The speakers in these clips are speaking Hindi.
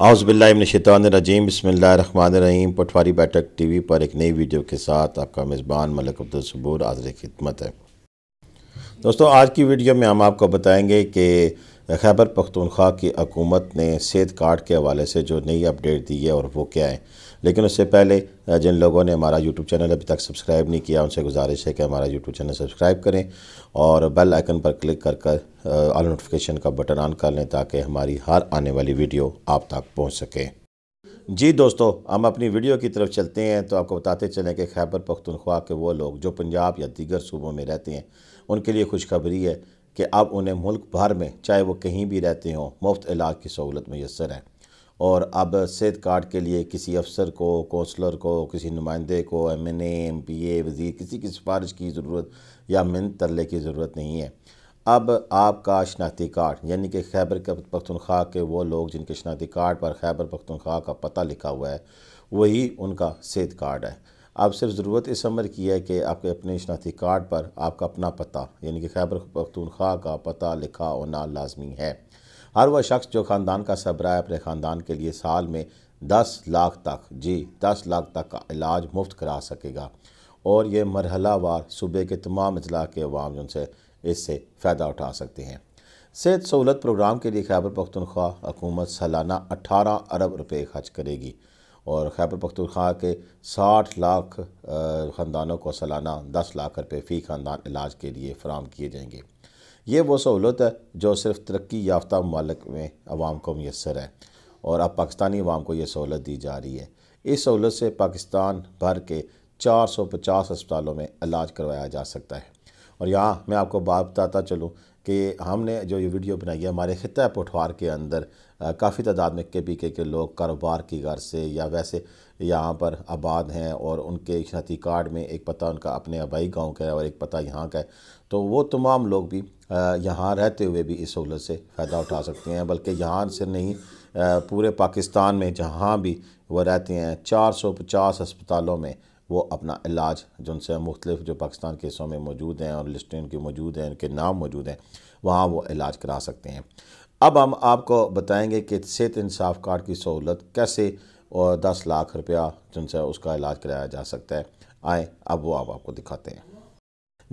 रन रहीम पटवारी बैठक टी वी पर एक नई वीडियो के साथ आपका मेज़बान मलिक अब्दुलसबूर आजर खिदमत है दोस्तों आज की वीडियो में हम आपको बताएँगे कि खैबर पख्तूनख्वा की हकूमत ने सेहत कार्ड के हवाले से जो नई अपडेट दी है और वो क्या है लेकिन उससे पहले जिन लोगों ने हमारा यूट्यूब चैनल अभी तक सब्सक्राइब नहीं किया उनसे गुजारिश है कि हमारा यूट्यूब चैनल सब्सक्राइब करें और बेल आइकन पर क्लिक कर कर ऑल नोटिफिकेशन का बटन ऑन कर लें ताकि हमारी हर आने वाली वीडियो आप तक पहुँच सकें जी दोस्तों हम अपनी वीडियो की तरफ चलते हैं तो आपको बताते चलें कि खैबर पख्तनख्वा के वो लोग जो पंजाब या दीगर सूबों में रहते हैं उनके लिए खुशखबरी है कि अब उन्हें मुल्क भर में चाहे वो कहीं भी रहते हों मुफ्त इलाज की सहूलत मैसर है और अब सेहत कार्ड के लिए किसी अफसर को कौंसलर को किसी नुमाइंदे को M N M P A वजीर किसी की सिफारिश की ज़रूरत या मिन तरले की ज़रूरत नहीं है अब आपका शनाख्ती कार्ड यानी कि खैबर पख्तनख्वा के वो लोग जिनके शनाख्ती कार्ड पर खैबर पख्तनख्वा का पता लिखा हुआ है वही उनका सेहत कार्ड है आप सिर्फ ज़रूरत इस अमर की है कि आपके अपने शनाती कार्ड पर आपका अपना पता यानी कि खैबर पख्तूनख्वा का पता लिखा होना लाजमी है हर वह शख्स जो ख़ानदान का सबरा अपने ख़ानदान के लिए साल में दस लाख तक जी दस लाख तक का इलाज मुफ्त करा सकेगा और ये मरहला वार सूबे के तमाम अजला के अवाम जो से इससे फ़ायदा उठा सकते हैं सेहत सहूलत प्रोग्राम के लिए खैबर पख्तनख्वा हकूमत सालाना अठारह अरब रुपये खर्च करेगी और खैबर पख्तूनख्वा के साठ लाख ख़ानदानों को सालाना दस लाख रुपये फ़ी ख़ानदान इलाज के लिए फ़राम किए जाएंगे ये वो सहूलत है जो सिर्फ तरक्की याफ्ता ममालक में आवाम को मैसर है और अब पाकिस्तानी अवाम को यह सहूलत दी जा रही है इस सहूलत से पाकिस्तान भर के चार सौ पचास अस्पतालों में इलाज करवाया जा सकता है और यहाँ मैं आपको बात बताता चलूँ कि हमने जो ये वीडियो बनाई है हमारे ख़त्े पठवार के अंदर काफ़ी तादाद में के पी के के लोग कारोबार की गर्ज से या वैसे यहाँ पर आबाद हैं और उनके शनाती कार्ड में एक पता उनका अपने आबाई गांव का है और एक पता यहाँ का है तो वो तमाम लोग भी यहाँ रहते हुए भी इस सहूलत से फ़ायदा उठा सकते हैं बल्कि यहाँ से नहीं पूरे पाकिस्तान में जहाँ भी वह रहते हैं चार सौ पचास अस्पतालों में वो अपना इलाज जिनसे मुख्तलिफ जो पाकिस्तान के हिस्सों में मौजूद हैं और लिस्ट उनकी मौजूद हैं उनके नाम मौजूद हैं वहाँ वो इलाज करा सकते हैं अब हम आपको बताएंगे कि सेहत इंसाफ कार्ड की सहूलत कैसे और दस लाख रुपया जिनसे उसका इलाज कराया जा सकता है आए अब वो आप आपको दिखाते हैं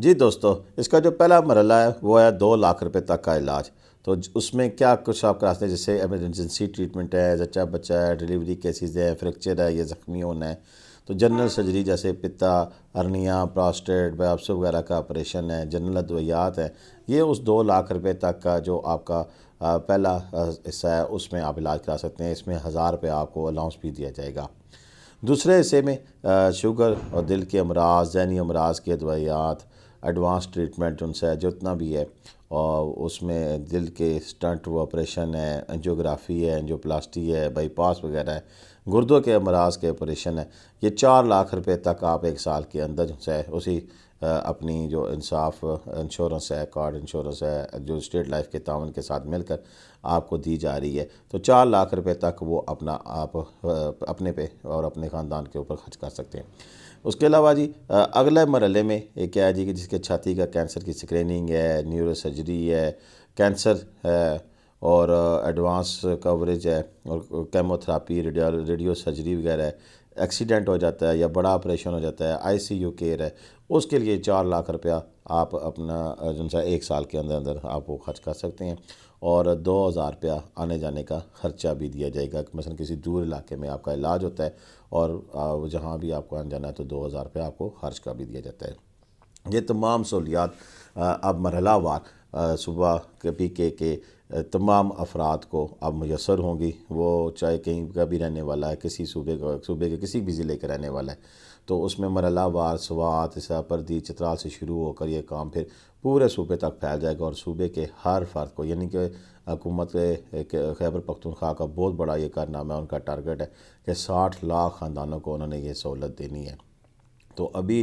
जी दोस्तों इसका जो पहला मरला है वो है दो लाख रुपए तक का इलाज तो उसमें क्या कुछ आप करा सकते हैं जैसे एमरजेंसी ट्रीटमेंट है जच्चा बच्चा है डिलीवरी केसेस है फ्रैक्चर है या ज़ख्मी होना है तो जनरल सर्जरी जैसे पिता अर्निया प्रोस्टेट बायोप्सी वगैरह का ऑपरेशन है जनरल अद्वियात हैं ये उस दो लाख रुपए तक का जो आपका पहला हिस्सा है उसमें आप इलाज करा सकते हैं इसमें हज़ार रुपये आपको अलाउंस भी दिया जाएगा दूसरे हिस्से में शुगर और दिल के अमराज जहनी अमराज के अद्वियात एडवांस ट्रीटमेंट उनसे है जितना भी है और उसमें दिल के स्टंट व ऑपरेशन है एनजियोग्राफी है एनजियोप्लास्टी है बाईपास वगैरह है गुर्दों के अमराज के ऑपरेशन है ये चार लाख रुपए तक आप एक साल के अंदर से उसी अपनी जो इंसाफ इंश्योरेंस है कार्ड इंश्योरेंस है जो स्टेट लाइफ के तावन के साथ मिलकर आपको दी जा रही है तो चार लाख रुपए तक वो अपना आप अपने पे और अपने ख़ानदान के ऊपर खर्च कर सकते हैं उसके अलावा जी अगले मरल में एक क्या है जी कि जिसके छाती का कैंसर की स्क्रीनिंग है न्यूरो सर्जरी है कैंसर है और एडवांस कवरेज है और कैमोथेरापी रेडियो रेडियो सर्जरी वगैरह है एक्सीडेंट हो जाता है या बड़ा ऑपरेशन हो जाता है आईसीयू केयर है उसके लिए चार लाख रुपया आप अपना जो सा एक साल के अंदर अंदर आप वो खर्च कर सकते हैं और दो हज़ार रुपया आने जाने का ख़र्चा भी दिया जाएगा मसलन किसी दूर इलाके में आपका इलाज होता है और जहाँ भी आपको आने जाना है तो दो हज़ार रुपया आपको खर्च का भी दिया जाता है ये तमाम सहूलियात अब मरहला वार सुबह के पी के के तमाम अफराद को अब मैसर होंगी वो चाहे कहीं का भी रहने वाला है किसी सूबे का सूबे के किसी भी ज़िले के रहने वाला है तो उसमें मरलावार स्वात परदी चित्राल से शुरू होकर यह काम फिर पूरे सूबे तक फैल जाएगा और सूबे के हर फर्द को यानी कि हकूमत खैबर पख्तनख्वा का बहुत बड़ा ये कारनामा है उनका टारगेट है कि साठ लाख ख़ानदानों को उन्होंने ये सहूलत देनी है तो अभी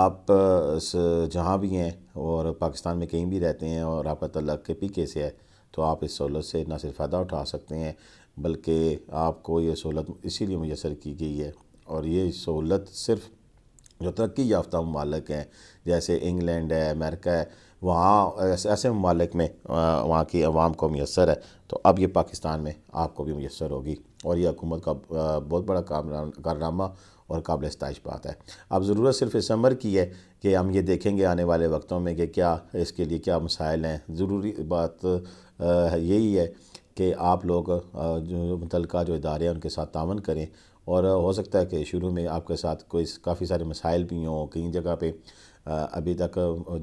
आप जहाँ भी हैं और पाकिस्तान में कहीं भी रहते हैं और आपका तलक के पीके से है तो आप इस सहूलत से ना सिर्फ फ़ायदा उठा सकते हैं बल्कि आपको ये सहूलत इसीलिए मैसर की गई है और ये सहूलत सिर्फ जो तरक्की याफ्ता ममालक हैं जैसे इंग्लैंड है अमेरिका है वहाँ ऐसे ऐसे ममालिक में वहाँ की आवाम को मैसर है तो अब ये पाकिस्तान में आपको भी मैसर होगी और ये हकूमत का बहुत बड़ा कारनामा और काबिल स्ताइश बात है अब ज़रूरत सिर्फ इस अमर की है कि हम ये देखेंगे आने वाले वक्तों में कि क्या इसके लिए क्या मसाइल हैं ज़रूरी बात यही है कि आप लोग जो मुतल जो इदारे हैं उनके साथ तावन करें और हो सकता है कि शुरू में आपके साथ कोई काफ़ी सारे मसाइल भी हों कई जगह पे अभी तक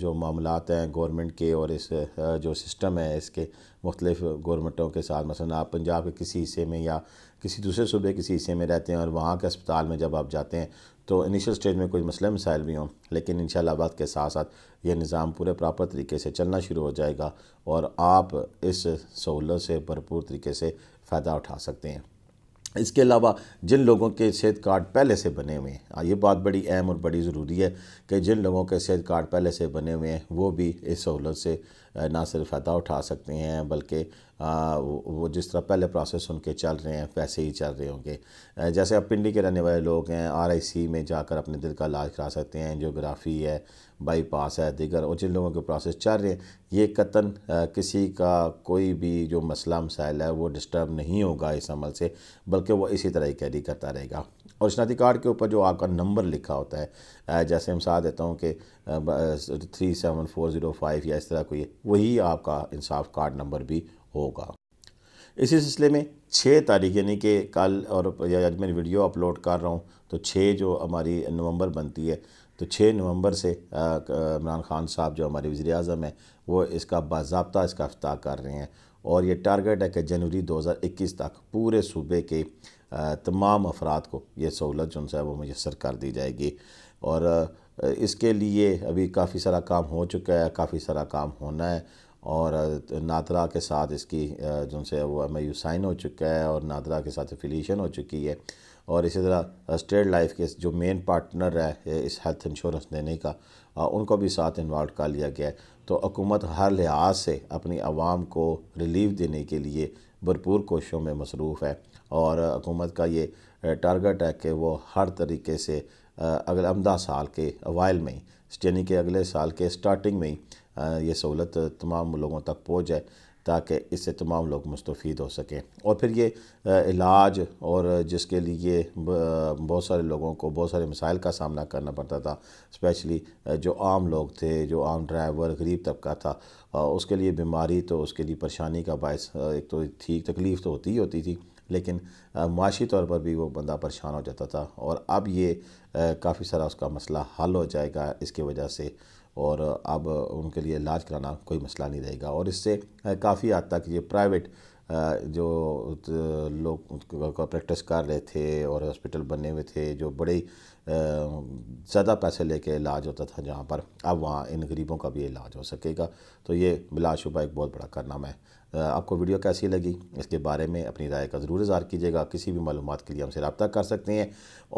जो मामला हैं गवर्नमेंट के और इस जो सिस्टम है इसके मुख्तलिफ गवर्नमेंटों के साथ मसलन आप पंजाब के किसी हिस्से में या किसी दूसरे सूबे किसी हिस्से में रहते हैं और वहाँ के अस्पताल में जब आप जाते हैं तो इनिशियल स्टेज में कोई मसले मसाइल भी हों लेकिन इन वक्त के साथ साथ ये निज़ाम पूरे प्रॉपर तरीके से चलना शुरू हो जाएगा और आप इस सहूलत से भरपूर तरीके से फ़ायदा उठा सकते हैं इसके अलावा जिन लोगों के सेहत कार्ड पहले से बने हुए हैं हाँ, ये बात बड़ी अहम और बड़ी ज़रूरी है कि जिन लोगों के सेहत कार्ड पहले से बने हुए हैं वो भी इस सहूलत से ना सिर्फ फ़ायदा उठा सकते हैं बल्कि आ, वो जिस तरह पहले प्रोसेस उनके चल रहे हैं वैसे ही चल रहे होंगे जैसे आप पिंडी के रहने वाले लोग हैं आरआईसी में जाकर अपने दिल का इलाज करा सकते हैं एंजियोग्राफी है बाईपास है दिगर और जिन लोगों के प्रोसेस चल रहे हैं ये कतन किसी का कोई भी जो मसला मसाइल है वो डिस्टर्ब नहीं होगा इस अमल से बल्कि वो इसी तरह ही कैरी करता रहेगा और शनाती कार्ड के ऊपर जो आपका नंबर लिखा होता है जैसे हम साथ देता हूँ कि three seven four zero five या इस तरह कोई वही आपका इंसाफ कार्ड नंबर भी होगा इसी सिलसिले में छः तारीख यानी कि कल और आज मैं वीडियो अपलोड कर रहा हूँ तो छः जो हमारी नवंबर बनती है तो छः नवंबर से इमरान ख़ान साहब जो हमारे वज़ी अजम हैं वो इसका बाबा इसका अफ्ताह कर रहे हैं और ये टारगेट है कि जनवरी 2021 तक पूरे सूबे के तमाम अफराद को ये सहूलत जो है वो मैसर कर दी जाएगी और इसके लिए अभी काफ़ी सारा काम हो चुका है काफ़ी सारा काम होना है और नादरा के साथ इसकी जो से वो एम यू साइन हो चुका है और नादरा के साथ एफिलिएशन हो चुकी है और इसी तरह स्टेट लाइफ के जो मेन पार्टनर है इस हेल्थ इंश्योरेंस देने का उनको भी साथ इन्वॉल्व कर लिया गया है तो हुकूमत हर लिहाज से अपनी आवाम को रिलीफ देने के लिए भरपूर कोशिशों में मसरूफ़ है और हुकूमत का ये टारगेट है कि वो हर तरीके से अगले आमदा साल के अवाइल में ही यानी कि अगले साल के स्टार्टिंग में ही ये सहूलत तमाम लोगों तक पहुँच जाए ताकि इससे तमाम लोग मुस्तफ़ हो सकें और फिर ये इलाज और जिसके लिए बहुत सारे लोगों को बहुत सारे मसाइल का सामना करना पड़ता था स्पेशली जो आम लोग थे जो आम ड्राइवर गरीब तबका था उसके लिए बीमारी तो उसके लिए परेशानी का बायस एक तो थी तकलीफ़ तो होती ही होती थी लेकिन माशी तौर पर भी वो बंदा परेशान हो जाता था और अब ये काफ़ी सारा उसका मसला हल हो जाएगा इसकी वजह से और अब उनके लिए इलाज कराना कोई मसला नहीं रहेगा और इससे काफ़ी हद तक ये प्राइवेट जो लोग प्रैक्टिस कर रहे थे और हॉस्पिटल बने हुए थे जो बड़े ज़्यादा पैसे लेके इलाज होता था जहाँ पर अब वहाँ इन गरीबों का भी इलाज हो सकेगा तो ये बिलाशुबा एक बहुत बड़ा कारनामा है आपको वीडियो कैसी लगी इसके बारे में अपनी राय का ज़रूर इजहार कीजिएगा किसी भी मालूम के लिए हमसे रबता कर सकते हैं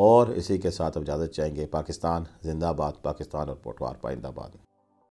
और इसी के साथ अब इजाज़त चाहेंगे पाकिस्तान जिंदाबाद पाकिस्तान और पोटवार पाइंदाबाद